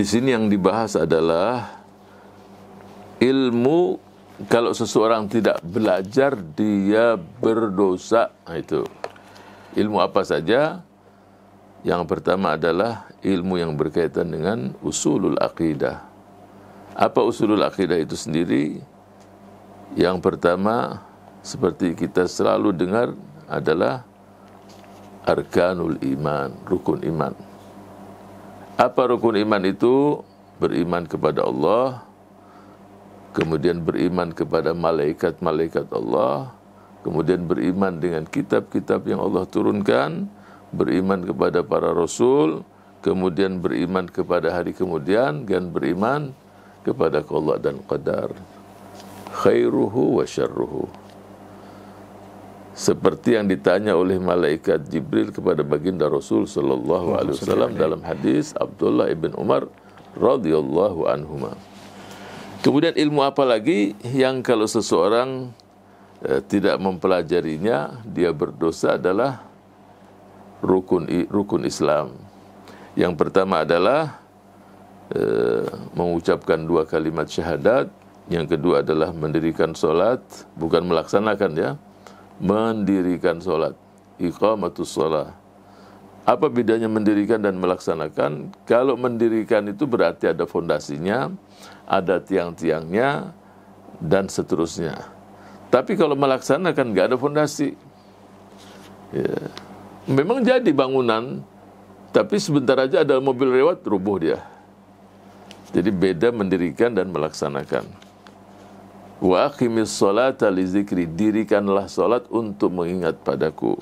di sini yang dibahas adalah ilmu kalau seseorang tidak belajar dia berdosa. Nah, itu. Ilmu apa saja? Yang pertama adalah ilmu yang berkaitan dengan usulul aqidah. Apa usulul aqidah itu sendiri? Yang pertama seperti kita selalu dengar adalah arkanul iman, rukun iman. Apa rukun iman itu? Beriman kepada Allah, kemudian beriman kepada malaikat-malaikat Allah, kemudian beriman dengan kitab-kitab yang Allah turunkan, beriman kepada para rasul, kemudian beriman kepada hari kemudian dan beriman kepada Allah dan qadar. Khairuhu wa syarruhu. seperti yang ditanya oleh malaikat Jibril kepada baginda Rasul Shallallahu Alaihi Wasallam dalam hadis Abdullah ibn Umar radhiyallahu anhuma. Kemudian ilmu apa lagi yang kalau seseorang eh, tidak mempelajarinya dia berdosa adalah rukun rukun Islam. Yang pertama adalah eh, mengucapkan dua kalimat syahadat, yang kedua adalah mendirikan solat, bukan melaksanakan ya mendirikan sholat iqamatus sholat apa bedanya mendirikan dan melaksanakan kalau mendirikan itu berarti ada fondasinya ada tiang-tiangnya dan seterusnya tapi kalau melaksanakan nggak ada fondasi ya. memang jadi bangunan tapi sebentar aja ada mobil lewat rubuh dia jadi beda mendirikan dan melaksanakan Wa aqimis salata li zikri. Dirikanlah salat untuk mengingat padaku.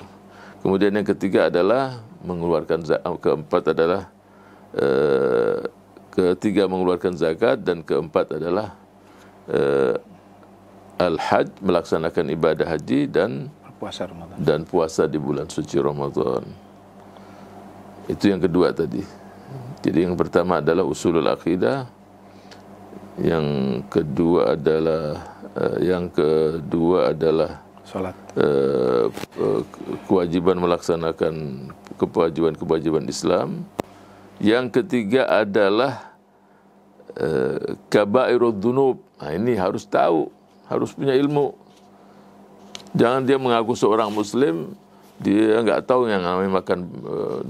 Kemudian yang ketiga adalah mengeluarkan zakat. Eh, keempat adalah eh, ketiga mengeluarkan zakat dan keempat adalah eh, al-hajj melaksanakan ibadah haji dan puasa Ramadan. Dan puasa di bulan suci Ramadan. Itu yang kedua tadi. Jadi yang pertama adalah usulul akidah, yang kedua adalah eh, yang kedua adalah salat uh, kewajiban melaksanakan kewajiban-kewajiban Islam yang ketiga adalah uh, kabairud dunub nah ini harus tahu harus punya ilmu jangan dia mengaku seorang muslim dia nggak tahu yang namanya makan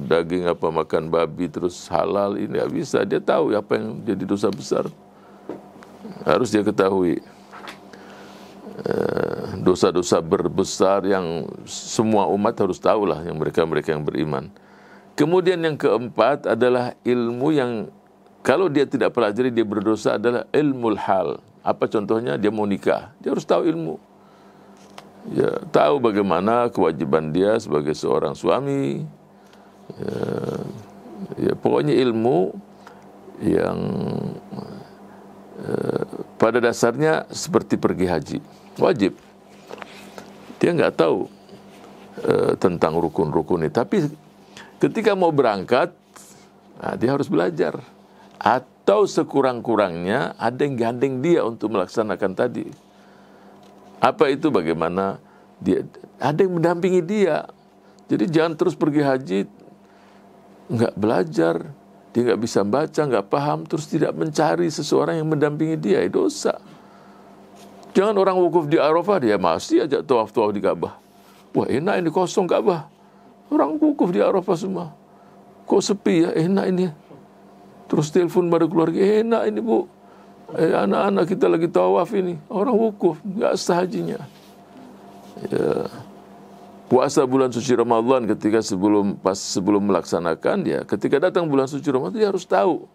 daging apa makan babi terus halal ini nggak bisa dia tahu apa yang jadi dosa besar harus dia ketahui eh, dosa-dosa berbesar yang semua umat harus tahulah yang mereka-mereka yang beriman. Kemudian yang keempat adalah ilmu yang kalau dia tidak pelajari dia berdosa adalah ilmu hal. Apa contohnya? Dia mau nikah, dia harus tahu ilmu. Ya, tahu bagaimana kewajiban dia sebagai seorang suami. Ya, ya pokoknya ilmu yang eh, pada dasarnya seperti pergi haji wajib dia nggak tahu e, tentang rukun rukun ini. tapi ketika mau berangkat nah dia harus belajar atau sekurang-kurangnya ada yang gandeng dia untuk melaksanakan tadi apa itu bagaimana dia ada yang mendampingi dia jadi jangan terus pergi haji nggak belajar dia nggak bisa baca, nggak paham, terus tidak mencari seseorang yang mendampingi dia, itu dosa. Jangan orang wukuf di Arafah, dia masih ajak tuaf-tuaf di Ka'bah. Wah enak ini kosong Ka'bah. Orang wukuf di Arafah semua. Kok sepi ya, enak ini. Terus telepon pada keluarga, enak ini bu. Eh, anak-anak kita lagi tawaf ini. Orang wukuf, nggak sah hajinya. Ya puasa bulan suci Ramadan ketika sebelum pas sebelum melaksanakan ya ketika datang bulan suci Ramadan dia harus tahu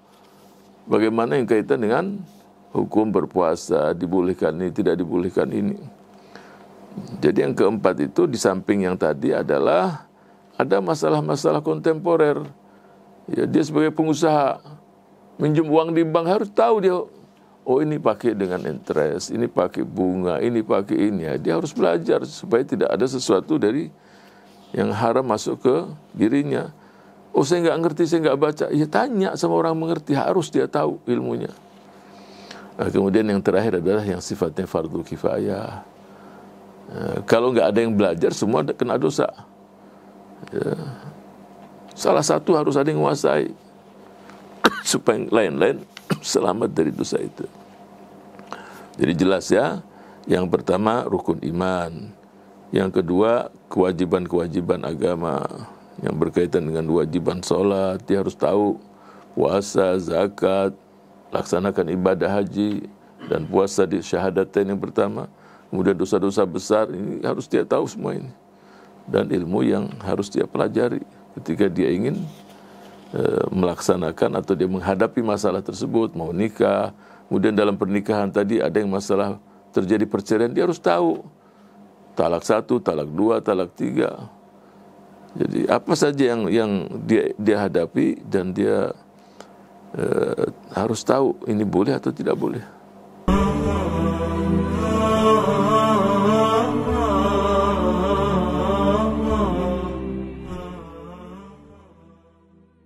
bagaimana yang kaitan dengan hukum berpuasa dibolehkan ini tidak dibolehkan ini jadi yang keempat itu di samping yang tadi adalah ada masalah-masalah kontemporer ya dia sebagai pengusaha minjem uang di bank harus tahu dia oh ini pakai dengan interest, ini pakai bunga, ini pakai ini. Ya. Dia harus belajar supaya tidak ada sesuatu dari yang haram masuk ke dirinya. Oh saya nggak ngerti, saya nggak baca. Ya tanya sama orang mengerti, harus dia tahu ilmunya. Nah, kemudian yang terakhir adalah yang sifatnya fardu kifayah. Ya, kalau nggak ada yang belajar, semua ada kena dosa. Ya. Salah satu harus ada yang menguasai supaya lain-lain selamat dari dosa itu. Jadi jelas ya, yang pertama rukun iman, yang kedua kewajiban-kewajiban agama yang berkaitan dengan kewajiban sholat, dia harus tahu puasa, zakat, laksanakan ibadah haji dan puasa di syahadatain yang pertama. Kemudian dosa-dosa besar ini harus dia tahu semua ini. Dan ilmu yang harus dia pelajari ketika dia ingin Eh, melaksanakan atau dia menghadapi masalah tersebut mau nikah kemudian dalam pernikahan tadi ada yang masalah terjadi perceraian dia harus tahu talak satu talak dua talak tiga jadi apa saja yang yang dia dia hadapi dan dia eh, harus tahu ini boleh atau tidak boleh